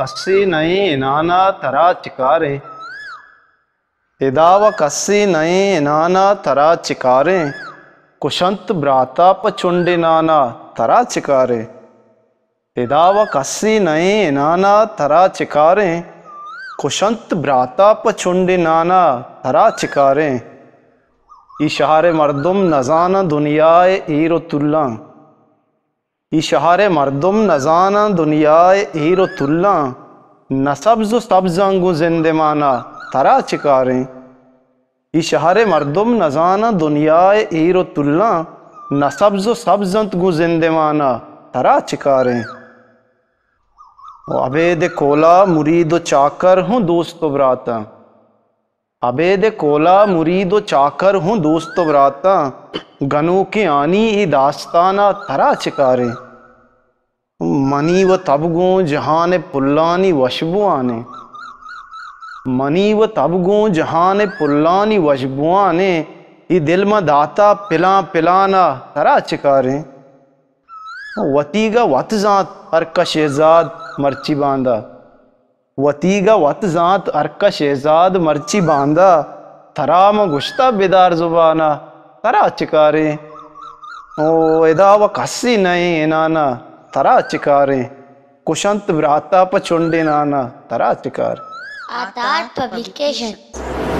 ಕಸ್ಸಿನೈ ನಾನಾ इदाव कस्सी नए नाना तरा चिकारे कुशंत ब्राता पचुंडी नाना तरा चिकारे इदाव कस्सी नए नाना तरा चिकारे कुशंत ब्राता पचुंडी नाना तरा चिकारे इशारे मर्दुम नजाना दुनियाए ईर तुल्ला इशार मरदम नजाना दुनियाए हीर तुल्ला न सब्ज सब्जांगू जिंदमाना तरा चिकारें इशार मरदम नजाना दुनियाए हीर तुल्ला न सब्ज सब्जंत गु जिंदमाना तरा चिकारें अबेद कोला मुरीद चाकर हूँ दोस्त बराता अबेद कोला मुरीद चाकर हूँ दोस्त बराता गनों के आनी ही दास्ताना तरा चिकारे मनी व तबगों जहान पुल्लानी वशबुआने मनी व तबगों जहान पुल्लानी वशबुआने ये दिल में दाता पिला पिलाना तरा चिकारे वतीगा वत जात अरका शेजाद मर्ची बांधा वतीगा वत जात अरका शेजाद मर्ची बांधा थरा म गुश्ता बेदार जुबाना ತರಾಚಿಕಾರಿ ಓ ಯದಾವ ಕಸ್ಸಿ ನೈ ನಾನ ತರಾಚಿಕಾರಿ ಕುಶಂತ್ ವ್ರಾತಾಪ ಚುಂಡಿ ನಾನ ತರಾಚಿಕಾರಿ At our publications.